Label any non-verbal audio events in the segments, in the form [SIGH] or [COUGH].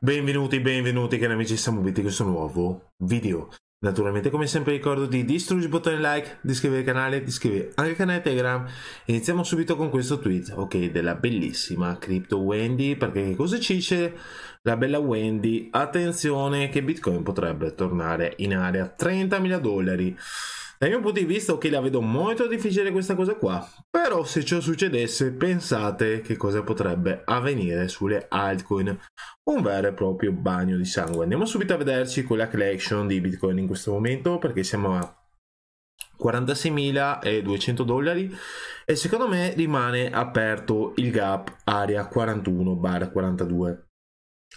Benvenuti, benvenuti cari amici, siamo venuti in questo nuovo video. Naturalmente come sempre ricordo di distruggere il bottone like, di iscrivervi al canale, di iscrivervi anche al canale Telegram. Iniziamo subito con questo tweet, ok, della bellissima Crypto Wendy, perché che cosa ci dice la bella Wendy? Attenzione che Bitcoin potrebbe tornare in area 30.000 dollari. Dal mio punto di vista, ok, la vedo molto difficile questa cosa qua. Però se ciò succedesse, pensate che cosa potrebbe avvenire sulle altcoin. Un vero e proprio bagno di sangue. Andiamo subito a vederci con la collection di Bitcoin in questo momento, perché siamo a 46.200 dollari e secondo me rimane aperto il gap area 41 42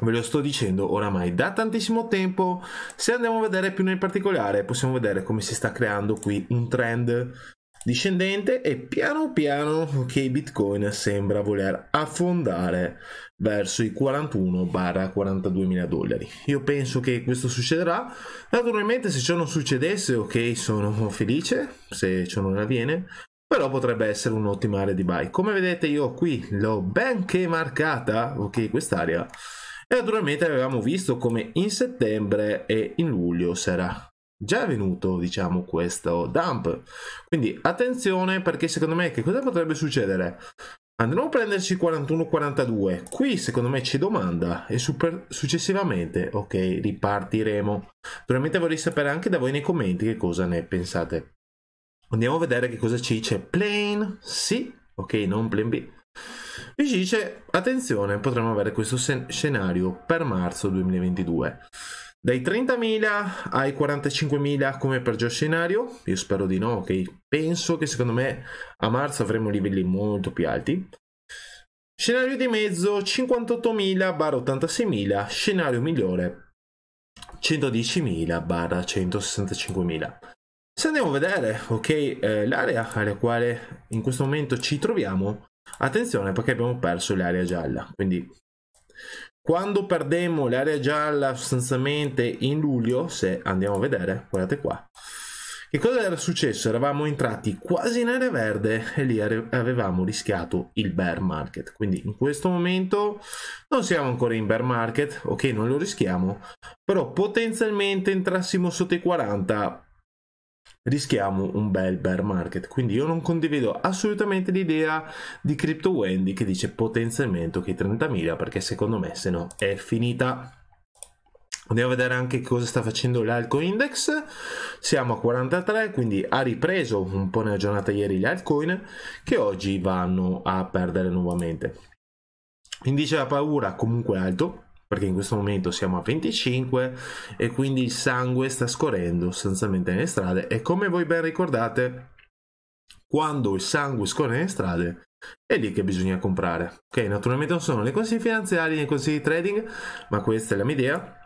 Ve lo sto dicendo oramai da tantissimo tempo. Se andiamo a vedere più nel particolare, possiamo vedere come si sta creando qui un trend discendente e piano piano che Bitcoin sembra voler affondare verso i 41-42 mila dollari. Io penso che questo succederà. Naturalmente se ciò non succedesse, ok, sono felice se ciò non avviene, però potrebbe essere un'ottima area di buy. Come vedete io qui l'ho benché marcata, ok, quest'area e naturalmente avevamo visto come in settembre e in luglio sarà già venuto diciamo questo dump quindi attenzione perché secondo me che cosa potrebbe succedere andremo a prenderci 41-42 qui secondo me ci domanda e super, successivamente ok ripartiremo naturalmente vorrei sapere anche da voi nei commenti che cosa ne pensate andiamo a vedere che cosa ci dice plane sì ok non plane B vi ci dice, attenzione, potremmo avere questo scenario per marzo 2022. Dai 30.000 ai 45.000 come per già scenario? Io spero di no, ok? Penso che secondo me a marzo avremo livelli molto più alti. Scenario di mezzo 58.000-86.000, scenario migliore 110.000-165.000. Se andiamo a vedere, ok, eh, l'area alla quale in questo momento ci troviamo Attenzione perché abbiamo perso l'area gialla, quindi quando perdemmo l'area gialla sostanzialmente in luglio, se andiamo a vedere, guardate qua, che cosa era successo? Eravamo entrati quasi in area verde e lì avevamo rischiato il bear market. Quindi in questo momento non siamo ancora in bear market, ok non lo rischiamo, però potenzialmente entrassimo sotto i 40 rischiamo un bel bear market. Quindi io non condivido assolutamente l'idea di Crypto Wendy che dice potenzialmente che 30.000 perché secondo me se no è finita. Andiamo a vedere anche cosa sta facendo l'alco index. Siamo a 43, quindi ha ripreso un po' nella giornata ieri gli altcoin che oggi vanno a perdere nuovamente. Indice la paura comunque alto, perché in questo momento siamo a 25 e quindi il sangue sta scorrendo sostanzialmente nelle strade e come voi ben ricordate quando il sangue scorre nelle strade è lì che bisogna comprare ok naturalmente non sono nei consigli finanziari nei consigli di trading ma questa è la mia idea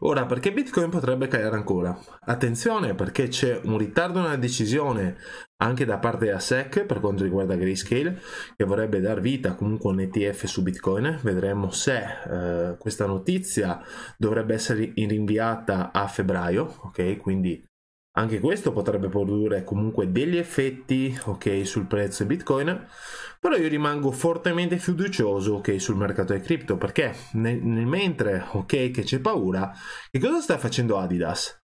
ora perché bitcoin potrebbe calare ancora attenzione perché c'è un ritardo nella decisione anche da parte della SEC per quanto riguarda Grayscale che vorrebbe dar vita comunque a un ETF su Bitcoin vedremo se eh, questa notizia dovrebbe essere rinviata a febbraio ok quindi anche questo potrebbe produrre comunque degli effetti ok sul prezzo di Bitcoin però io rimango fortemente fiducioso ok sul mercato del cripto perché nel, nel mentre ok che c'è paura che cosa sta facendo Adidas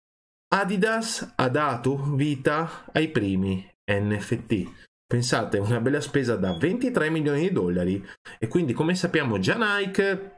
Adidas ha dato vita ai primi NFT. Pensate, una bella spesa da 23 milioni di dollari e quindi come sappiamo già Nike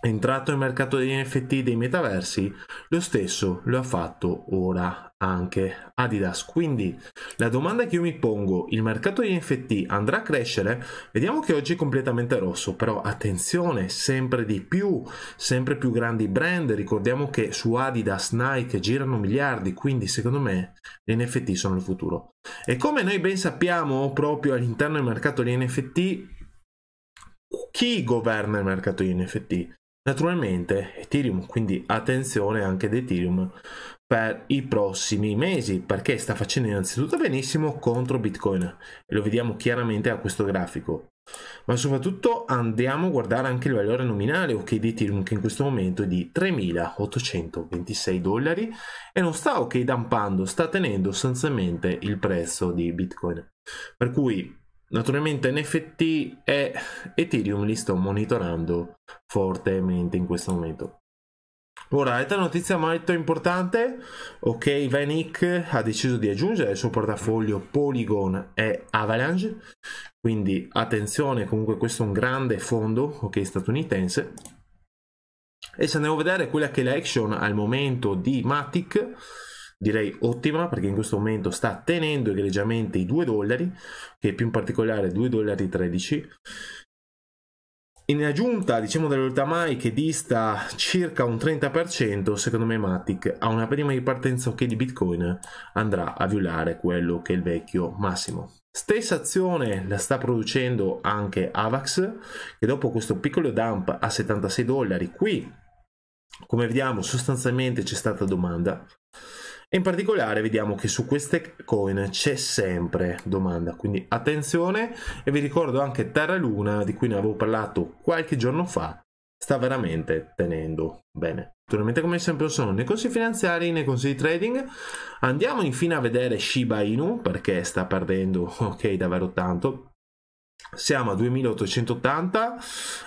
entrato nel mercato degli NFT dei metaversi, lo stesso lo ha fatto ora anche Adidas. Quindi la domanda che io mi pongo, il mercato degli NFT andrà a crescere? Vediamo che oggi è completamente rosso, però attenzione, sempre di più, sempre più grandi brand, ricordiamo che su Adidas, Nike girano miliardi, quindi secondo me gli NFT sono il futuro. E come noi ben sappiamo, proprio all'interno del mercato degli NFT chi governa il mercato di NFT? Naturalmente Ethereum, quindi attenzione anche ad Ethereum per i prossimi mesi perché sta facendo innanzitutto benissimo contro Bitcoin e lo vediamo chiaramente a questo grafico. Ma soprattutto andiamo a guardare anche il valore nominale ok di Ethereum che in questo momento è di 3.826 dollari e non sta ok dumpando, sta tenendo sostanzialmente il prezzo di Bitcoin. Per cui Naturalmente NFT e Ethereum li sto monitorando fortemente in questo momento. Ora, altra notizia molto importante, ok, Vanik ha deciso di aggiungere al suo portafoglio Polygon e Avalanche, quindi attenzione, comunque questo è un grande fondo, ok, statunitense. E se andiamo a vedere quella che è l'action al momento di Matic, direi ottima perché in questo momento sta tenendo egregiamente i 2 dollari che più in particolare 2 dollari 13 in aggiunta diciamo dell'Oltamai che dista circa un 30% secondo me Matic ha una prima ripartenza ok di Bitcoin andrà a violare quello che è il vecchio massimo Stessa azione la sta producendo anche Avax, che dopo questo piccolo dump a 76 dollari, qui come vediamo sostanzialmente c'è stata domanda. E in particolare vediamo che su queste coin c'è sempre domanda, quindi attenzione e vi ricordo anche Terra Luna di cui ne avevo parlato qualche giorno fa, sta veramente tenendo bene. Naturalmente come sempre sono nei consigli finanziari, nei consigli trading. Andiamo infine a vedere Shiba Inu perché sta perdendo [LAUGHS] ok davvero tanto. Siamo a 2880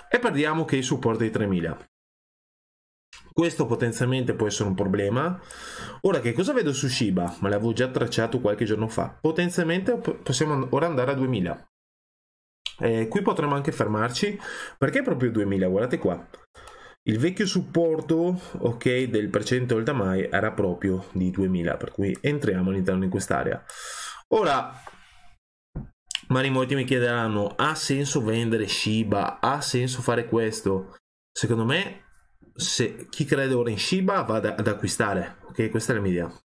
e perdiamo che okay, supporta i 3000. Questo potenzialmente può essere un problema. Ora che cosa vedo su Shiba? Ma l'avevo già tracciato qualche giorno fa. Potenzialmente possiamo ora andare a 2000. Eh, qui potremmo anche fermarci perché proprio 2000, guardate qua. Il vecchio supporto ok, del precedente Old Amai era proprio di 2000, per cui entriamo all'interno di quest'area. Ora, magari molti mi chiederanno, ha senso vendere Shiba? Ha senso fare questo? Secondo me se chi crede ora in Shiba vada ad acquistare, ok? Questa è la mia idea.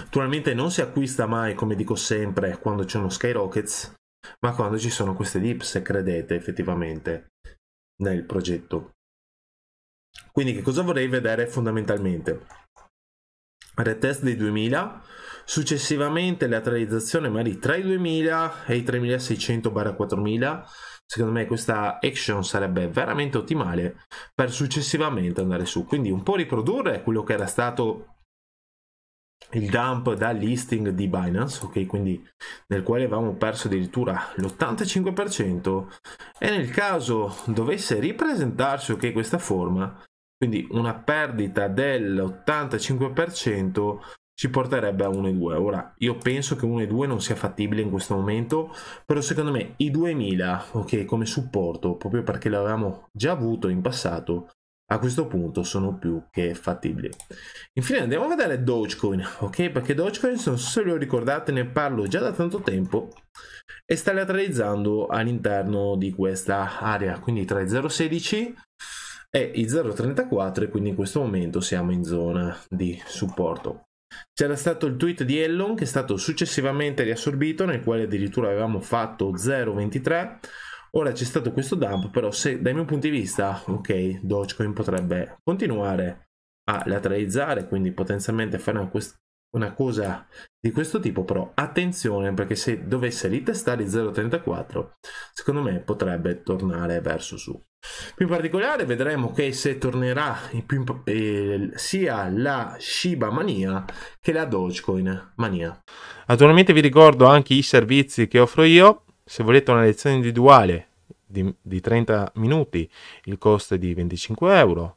Naturalmente non si acquista mai, come dico sempre, quando c'è uno Skyrockets, ma quando ci sono queste dip, se credete effettivamente nel progetto. Quindi che cosa vorrei vedere fondamentalmente? Retest dei 2000, successivamente lateralizzazione magari tra i 2000 e i 3600-4000, secondo me questa action sarebbe veramente ottimale per successivamente andare su. Quindi un po' riprodurre quello che era stato il dump da listing di Binance, ok? Quindi nel quale avevamo perso addirittura l'85% e nel caso dovesse ripresentarsi ok questa forma, quindi una perdita dell'85%, ci porterebbe a 1,2. Ora, io penso che 1,2 non sia fattibile in questo momento, però secondo me i 2000, ok, come supporto, proprio perché l'avevamo già avuto in passato, a questo punto sono più che fattibili. Infine andiamo a vedere Dogecoin, ok? Perché Dogecoin, non so se lo ricordate, ne parlo già da tanto tempo e sta lateralizzando all'interno di questa area, quindi tra i 0,16 e i 0,34 e quindi in questo momento siamo in zona di supporto. C'era stato il tweet di Ellon che è stato successivamente riassorbito, nel quale addirittura avevamo fatto 0,23. Ora c'è stato questo dump, però se dal mio punto di vista, ok, Dogecoin potrebbe continuare a lateralizzare, quindi potenzialmente fare una, una cosa di questo tipo, però attenzione perché se dovesse ritestare il 0.34, secondo me potrebbe tornare verso su. Più in particolare vedremo che se tornerà eh, sia la Shiba Mania che la Dogecoin Mania. Naturalmente vi ricordo anche i servizi che offro io, se volete una lezione individuale di, di 30 minuti il costo è di 25 euro,